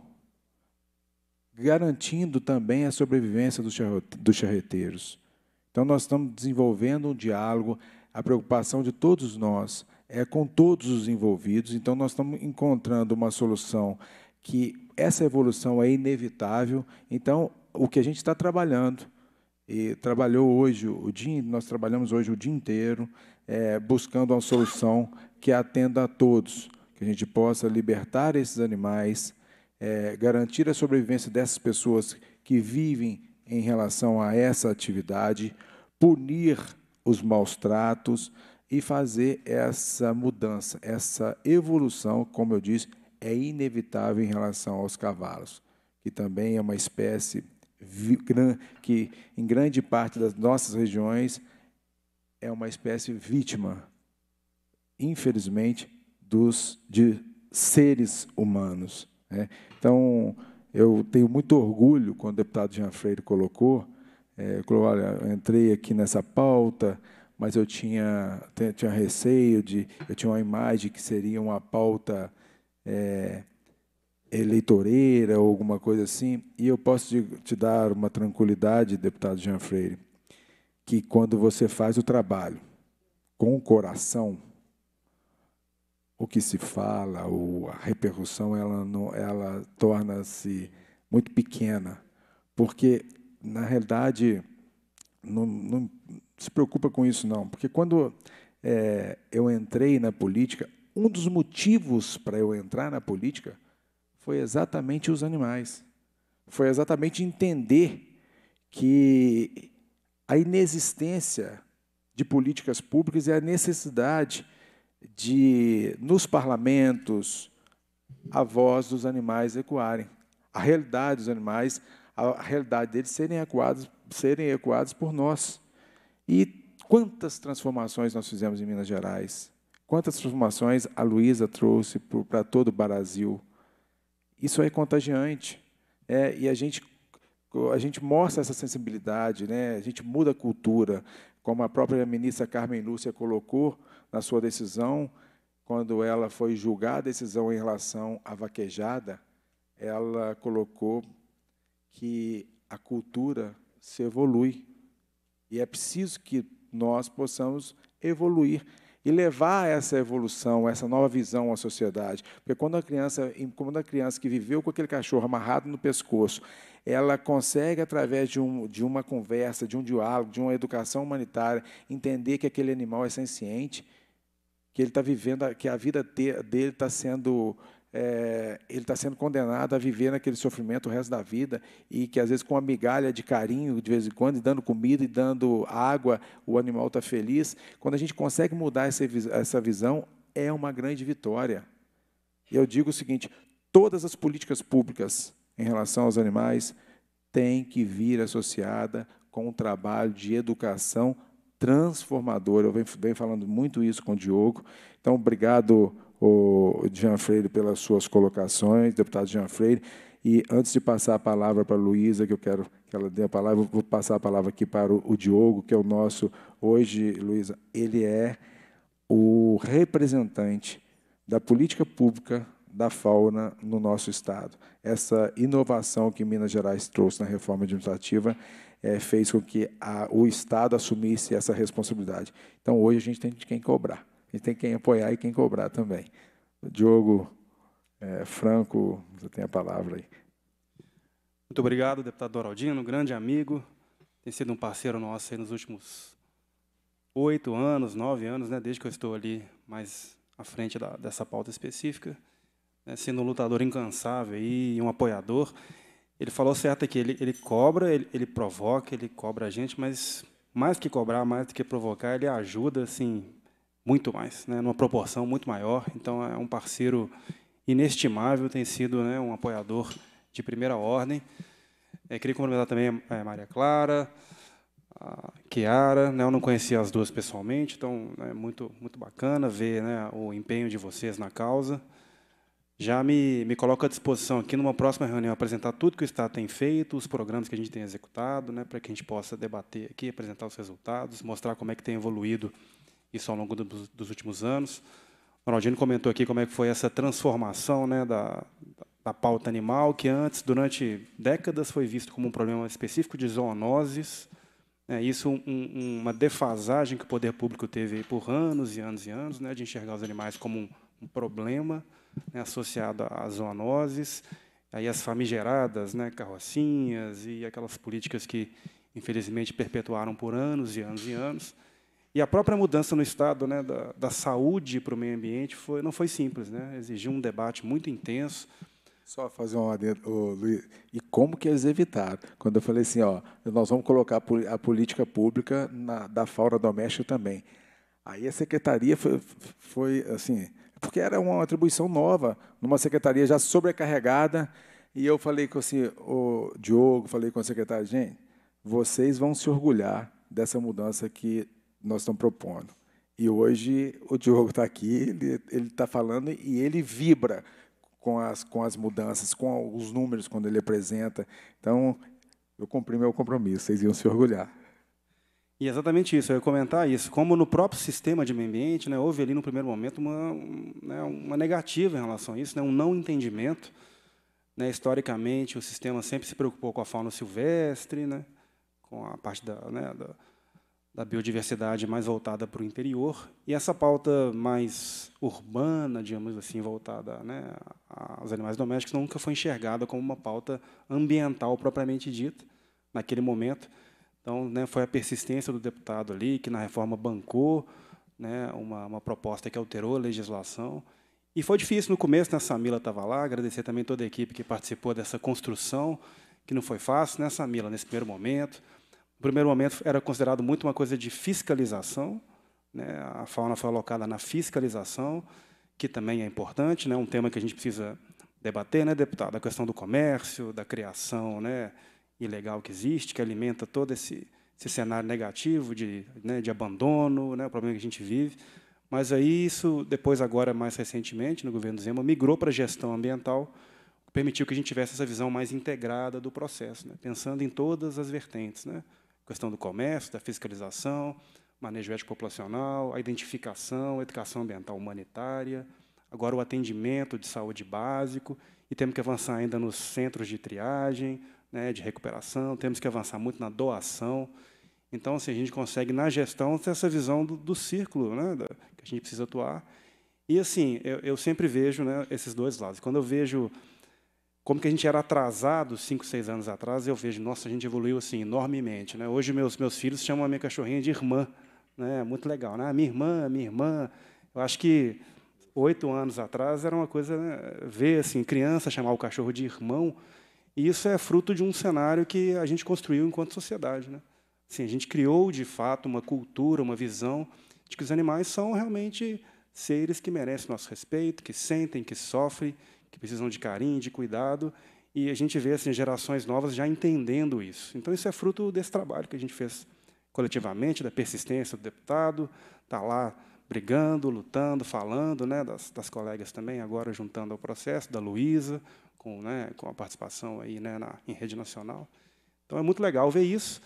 garantindo também a sobrevivência dos charreteiros. Então, nós estamos desenvolvendo um diálogo, a preocupação de todos nós é com todos os envolvidos, então, nós estamos encontrando uma solução que essa evolução é inevitável, então, o que a gente está trabalhando, e trabalhou hoje o dia, nós trabalhamos hoje o dia inteiro, é, buscando uma solução que atenda a todos que a gente possa libertar esses animais, é, garantir a sobrevivência dessas pessoas que vivem em relação a essa atividade, punir os maus tratos e fazer essa mudança, essa evolução, como eu disse, é inevitável em relação aos cavalos, que também é uma espécie que, em grande parte das nossas regiões, é uma espécie vítima, infelizmente, dos, de seres humanos. Né? Então, eu tenho muito orgulho quando o deputado Jean Freire colocou, é, olha, eu entrei aqui nessa pauta, mas eu tinha, tinha receio de, eu tinha uma imagem que seria uma pauta é, eleitoreira ou alguma coisa assim, e eu posso te, te dar uma tranquilidade, deputado Jean Freire, que quando você faz o trabalho com o coração, o que se fala, ou a repercussão, ela, não, ela torna-se muito pequena, porque, na realidade, não, não, se preocupa com isso, não. Porque quando é, eu entrei na política, um dos motivos para eu entrar na política foi exatamente os animais. Foi exatamente entender que a inexistência de políticas públicas e a necessidade de, nos parlamentos, a voz dos animais ecoarem, a realidade dos animais, a realidade deles serem ecoados, serem ecoados por nós. E quantas transformações nós fizemos em Minas Gerais, quantas transformações a Luísa trouxe para todo o Brasil. Isso é contagiante. É, e a gente, a gente mostra essa sensibilidade, né? a gente muda a cultura, como a própria ministra Carmen Lúcia colocou, na sua decisão, quando ela foi julgar a decisão em relação à vaquejada, ela colocou que a cultura se evolui. E é preciso que nós possamos evoluir e levar essa evolução, essa nova visão à sociedade. Porque quando a criança, quando a criança que viveu com aquele cachorro amarrado no pescoço, ela consegue, através de, um, de uma conversa, de um diálogo, de uma educação humanitária, entender que aquele animal é senciente, que ele está vivendo, que a vida dele está sendo é, ele está sendo condenado a viver naquele sofrimento o resto da vida e que às vezes com uma migalha de carinho de vez em quando, e dando comida e dando água, o animal está feliz. Quando a gente consegue mudar essa, essa visão, é uma grande vitória. E Eu digo o seguinte: todas as políticas públicas em relação aos animais têm que vir associada com um trabalho de educação transformador. Eu venho, venho falando muito isso com o Diogo. Então, obrigado, o Jean Freire, pelas suas colocações, deputado Jean Freire. E antes de passar a palavra para a Luísa, que eu quero que ela dê a palavra, vou passar a palavra aqui para o, o Diogo, que é o nosso, hoje, Luísa, ele é o representante da política pública da fauna no nosso estado. Essa inovação que Minas Gerais trouxe na reforma administrativa é, fez com que a, o estado assumisse essa responsabilidade. Então hoje a gente tem de quem cobrar, a gente tem quem apoiar e quem cobrar também. Diogo, é, Franco, você tem a palavra aí. Muito obrigado, deputado Doraldino, grande amigo, tem sido um parceiro nosso nos últimos oito anos, nove anos, né, desde que eu estou ali mais à frente da, dessa pauta específica né, sendo um lutador incansável e um apoiador, ele falou certo aqui, ele, ele cobra, ele, ele, provoca, ele cobra a gente, mas mais que cobrar, mais do que provocar, ele ajuda, assim, muito mais, né, numa proporção muito maior. Então, é um parceiro inestimável, tem sido né, um apoiador de primeira ordem. É, queria cumprimentar também a é, Maria Clara, a Kiara, né, eu não conhecia as duas pessoalmente, então é muito, muito bacana ver né, o empenho de vocês na causa já me, me coloco à disposição aqui numa próxima reunião apresentar tudo que o Estado tem feito, os programas que a gente tem executado, né, para que a gente possa debater aqui, apresentar os resultados, mostrar como é que tem evoluído isso ao longo do, dos últimos anos. O Ronaldinho comentou aqui como é que foi essa transformação né, da, da pauta animal, que antes, durante décadas, foi visto como um problema específico de zoonoses. Né, isso um, uma defasagem que o poder público teve por anos e anos e anos, né, de enxergar os animais como um, um problema né, associado às zoonoses, aí as famigeradas, né, carrocinhas e aquelas políticas que, infelizmente, perpetuaram por anos e anos e anos. E a própria mudança no estado né, da, da saúde para o meio ambiente foi, não foi simples, né? exigiu um debate muito intenso. Só fazer uma adendo, Luiz, e como que eles evitaram? Quando eu falei assim, ó, nós vamos colocar a política pública na, da fauna doméstica também. Aí a secretaria foi, foi assim, porque era uma atribuição nova, numa secretaria já sobrecarregada. E eu falei com o Diogo, falei com a secretária, gente, vocês vão se orgulhar dessa mudança que nós estamos propondo. E hoje o Diogo está aqui, ele está falando e ele vibra com as, com as mudanças, com os números quando ele apresenta. Então, eu cumpri meu compromisso, vocês iam se orgulhar. E é exatamente isso, eu ia comentar isso. Como no próprio sistema de meio ambiente, né, houve ali no primeiro momento uma, né, uma negativa em relação a isso, né, um não entendimento. Né, historicamente, o sistema sempre se preocupou com a fauna silvestre, né, com a parte da, né, da, da biodiversidade mais voltada para o interior. E essa pauta mais urbana, digamos assim, voltada né, aos animais domésticos, nunca foi enxergada como uma pauta ambiental propriamente dita, naquele momento então, né, foi a persistência do deputado ali, que na reforma bancou né, uma, uma proposta que alterou a legislação. E foi difícil no começo, né, Samila estava lá, agradecer também toda a equipe que participou dessa construção, que não foi fácil, né, Samila, nesse primeiro momento. No primeiro momento era considerado muito uma coisa de fiscalização, né, a fauna foi alocada na fiscalização, que também é importante, né, um tema que a gente precisa debater, né, deputado, a questão do comércio, da criação, né, ilegal que existe, que alimenta todo esse, esse cenário negativo de, né, de abandono, né, o problema que a gente vive. Mas aí isso, depois agora, mais recentemente, no governo Zema, migrou para a gestão ambiental, permitiu que a gente tivesse essa visão mais integrada do processo, né, pensando em todas as vertentes, né, questão do comércio, da fiscalização, manejo ético populacional, a identificação, a educação ambiental humanitária, agora o atendimento de saúde básico, e temos que avançar ainda nos centros de triagem, né, de recuperação, temos que avançar muito na doação. Então, assim, a gente consegue, na gestão, ter essa visão do, do círculo né, da, que a gente precisa atuar. E, assim, eu, eu sempre vejo né, esses dois lados. Quando eu vejo como que a gente era atrasado cinco, seis anos atrás, eu vejo, nossa, a gente evoluiu assim enormemente. Né? Hoje meus meus filhos chamam a minha cachorrinha de irmã, né? Muito legal, né? Ah, minha irmã, minha irmã. Eu acho que oito anos atrás era uma coisa né? ver assim criança chamar o cachorro de irmão e isso é fruto de um cenário que a gente construiu enquanto sociedade. Né? Assim, a gente criou, de fato, uma cultura, uma visão de que os animais são realmente seres que merecem nosso respeito, que sentem, que sofrem, que precisam de carinho, de cuidado. E a gente vê assim, gerações novas já entendendo isso. Então, isso é fruto desse trabalho que a gente fez coletivamente, da persistência do deputado, está lá brigando, lutando, falando, né, das, das colegas também, agora juntando ao processo, da Luísa, com, né, com a participação aí, né, na, em rede nacional. Então é muito legal ver isso.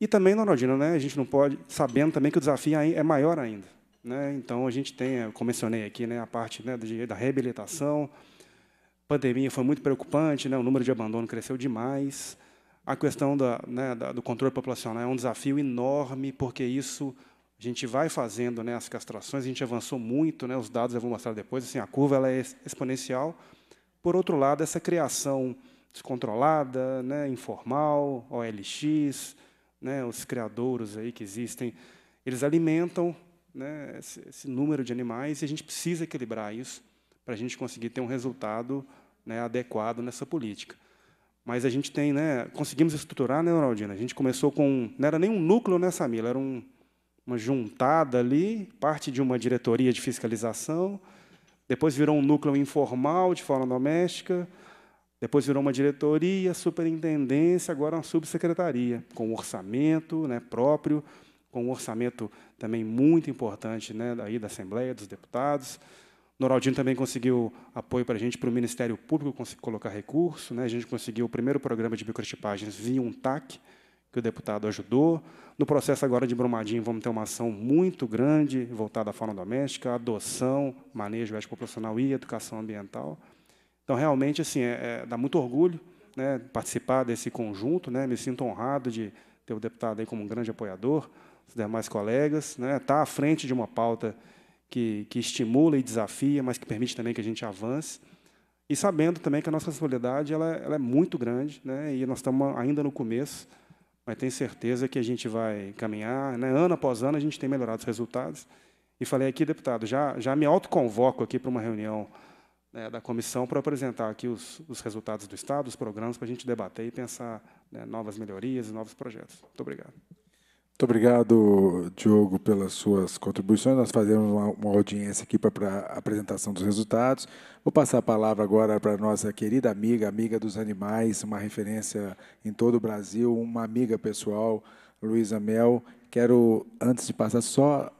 E também, Donaldino, né, a gente não pode, sabendo também que o desafio é maior ainda. Né? Então a gente tem, como mencionei aqui, né, a parte né, de, da reabilitação. A pandemia foi muito preocupante, né, o número de abandono cresceu demais. A questão da, né, da, do controle populacional é um desafio enorme, porque isso a gente vai fazendo né, as castrações, a gente avançou muito, né, os dados eu vou mostrar depois, assim, a curva ela é exponencial, por outro lado, essa criação descontrolada, né, informal, OLX, né, os criadouros aí que existem, eles alimentam né, esse, esse, número de animais e a gente precisa equilibrar isso para a gente conseguir ter um resultado né, adequado nessa política. Mas a gente tem, né, conseguimos estruturar, né, Ronaldina? A gente começou com, não era nem um núcleo nessa né, mila, era um, uma juntada ali, parte de uma diretoria de fiscalização, depois virou um núcleo informal, de forma doméstica. Depois virou uma diretoria, superintendência, agora uma subsecretaria, com orçamento né, próprio, com um orçamento também muito importante né, daí da Assembleia, dos deputados. Noraldinho também conseguiu apoio para a gente, para o Ministério Público colocar recurso. Né, a gente conseguiu o primeiro programa de microchipagens via um TAC, que o deputado ajudou. No processo agora de Brumadinho, vamos ter uma ação muito grande voltada à fauna doméstica, adoção, manejo ético profissional e educação ambiental. Então, realmente, assim, é, é, dá muito orgulho né, participar desse conjunto. Né, me sinto honrado de ter o deputado aí como um grande apoiador, os demais colegas. Estar né, tá à frente de uma pauta que, que estimula e desafia, mas que permite também que a gente avance. E sabendo também que a nossa responsabilidade ela, é, ela é muito grande, né, e nós estamos ainda no começo mas tenho certeza que a gente vai caminhar. Né? Ano após ano, a gente tem melhorado os resultados. E falei aqui, deputado, já, já me autoconvoco aqui para uma reunião né, da comissão para apresentar aqui os, os resultados do Estado, os programas, para a gente debater e pensar né, novas melhorias e novos projetos. Muito obrigado. Muito obrigado, Diogo, pelas suas contribuições. Nós fazemos uma, uma audiência aqui para a apresentação dos resultados. Vou passar a palavra agora para a nossa querida amiga, amiga dos animais, uma referência em todo o Brasil, uma amiga pessoal, Luísa Mel. Quero, antes de passar, só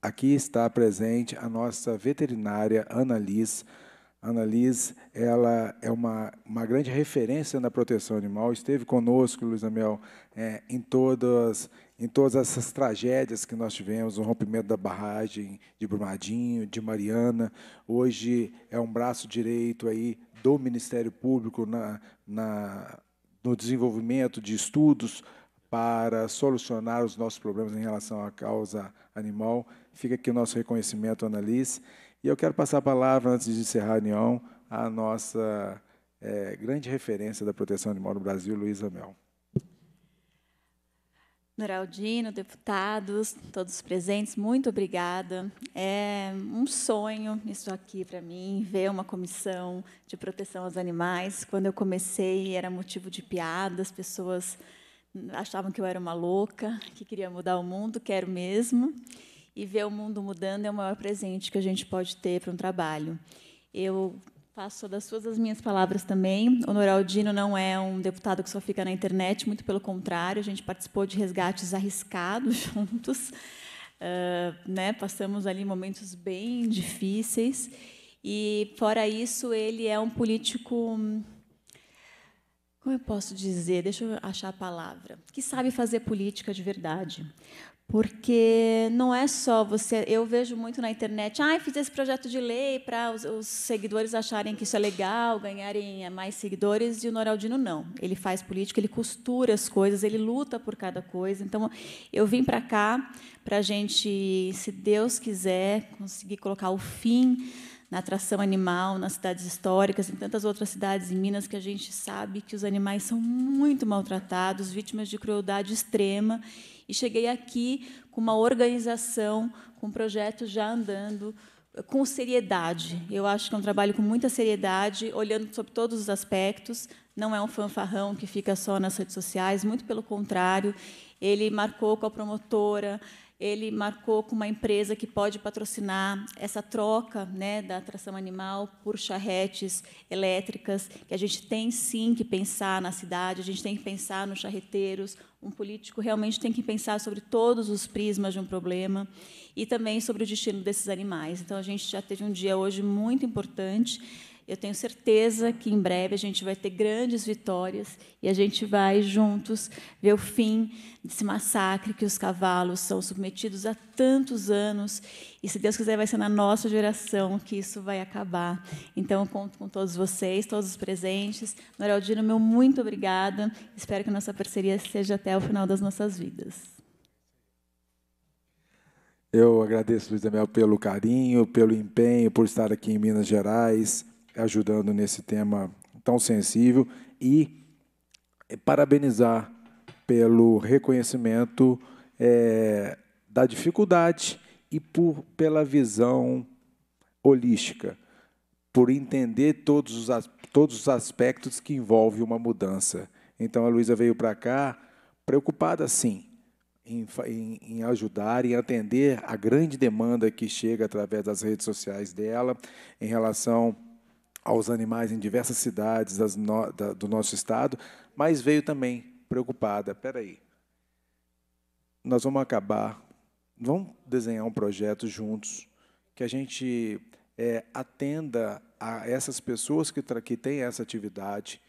aqui está presente a nossa veterinária, Ana Liz. Ana Liz, ela é uma, uma grande referência na proteção animal, esteve conosco, Luísa Mel, é, em todas em todas essas tragédias que nós tivemos, o rompimento da barragem de Brumadinho, de Mariana, hoje é um braço direito aí do Ministério Público na, na, no desenvolvimento de estudos para solucionar os nossos problemas em relação à causa animal. Fica aqui o nosso reconhecimento, Annalise. E eu quero passar a palavra, antes de encerrar a reunião, à nossa é, grande referência da proteção animal no Brasil, Luísa Mel. Noraldino, deputados, todos presentes, muito obrigada. É um sonho isso aqui para mim, ver uma comissão de proteção aos animais. Quando eu comecei, era motivo de piada, as pessoas achavam que eu era uma louca, que queria mudar o mundo, quero mesmo. E ver o mundo mudando é o maior presente que a gente pode ter para um trabalho. Eu Passo das suas as minhas palavras também. O Noraldino não é um deputado que só fica na internet, muito pelo contrário, a gente participou de resgates arriscados juntos, uh, né? Passamos ali momentos bem difíceis e fora isso ele é um político como eu posso dizer? Deixa eu achar a palavra. Que sabe fazer política de verdade. Porque não é só você. Eu vejo muito na internet, ah, fiz esse projeto de lei para os, os, seguidores acharem que isso é legal, ganharem mais seguidores, e o Noraldino não. Ele faz política, ele costura as coisas, ele luta por cada coisa. Então, eu vim para cá para a gente, se Deus quiser, conseguir colocar o fim na atração animal, nas cidades históricas, em tantas outras cidades em Minas que a gente sabe que os animais são muito maltratados, vítimas de crueldade extrema e cheguei aqui com uma organização, com um projeto já andando, com seriedade. Eu acho que é um trabalho com muita seriedade, olhando sobre todos os aspectos. Não é um fanfarrão que fica só nas redes sociais, muito pelo contrário. Ele marcou com a promotora, ele marcou com uma empresa que pode patrocinar essa troca né, da atração animal por charretes elétricas, que a gente tem sim que pensar na cidade, a gente tem que pensar nos charreteiros. Um político realmente tem que pensar sobre todos os prismas de um problema e também sobre o destino desses animais. Então, a gente já teve um dia hoje muito importante eu tenho certeza que em breve a gente vai ter grandes vitórias e a gente vai juntos ver o fim desse massacre que os cavalos são submetidos há tantos anos. E se Deus quiser, vai ser na nossa geração que isso vai acabar. Então, eu conto com todos vocês, todos os presentes. Noraldino, meu muito obrigada. Espero que a nossa parceria seja até o final das nossas vidas. Eu agradeço, Luiz Daniel, pelo carinho, pelo empenho, por estar aqui em Minas Gerais ajudando nesse tema tão sensível e parabenizar pelo reconhecimento é, da dificuldade e por, pela visão holística, por entender todos os, todos os aspectos que envolvem uma mudança. Então a Luísa veio para cá preocupada, sim, em, em, em, ajudar e atender a grande demanda que chega através das redes sociais dela em relação aos animais em diversas cidades no, da, do nosso estado, mas veio também preocupada. Espera aí, nós vamos acabar, vamos desenhar um projeto juntos que a gente é, atenda a essas pessoas que, que têm essa atividade,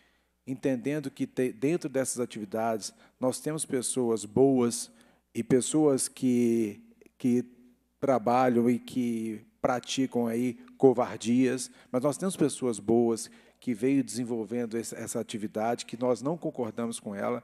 entendendo que te, dentro dessas atividades nós temos pessoas boas e pessoas que, que trabalham e que praticam aí covardias, mas nós temos pessoas boas que veio desenvolvendo essa atividade, que nós não concordamos com ela,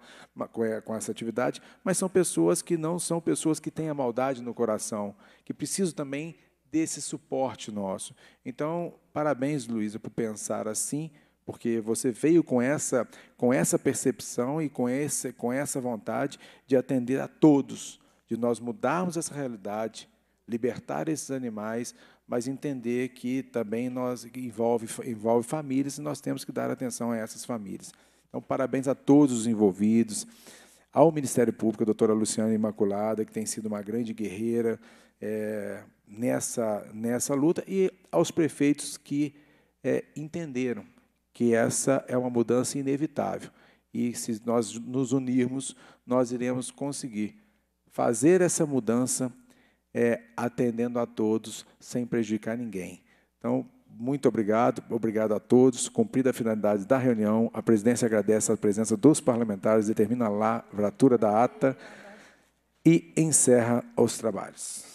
com essa atividade, mas são pessoas que não são pessoas que têm a maldade no coração, que precisam também desse suporte nosso. Então, parabéns, Luísa, por pensar assim, porque você veio com essa, com essa percepção e com, esse, com essa vontade de atender a todos, de nós mudarmos essa realidade libertar esses animais, mas entender que também nós envolve, envolve famílias e nós temos que dar atenção a essas famílias. Então, parabéns a todos os envolvidos, ao Ministério Público, a doutora Luciana Imaculada, que tem sido uma grande guerreira é, nessa, nessa luta, e aos prefeitos que é, entenderam que essa é uma mudança inevitável. E se nós nos unirmos, nós iremos conseguir fazer essa mudança é, atendendo a todos sem prejudicar ninguém. Então, muito obrigado, obrigado a todos. Cumprida a finalidade da reunião, a presidência agradece a presença dos parlamentares, determina a lavratura da ata e encerra os trabalhos.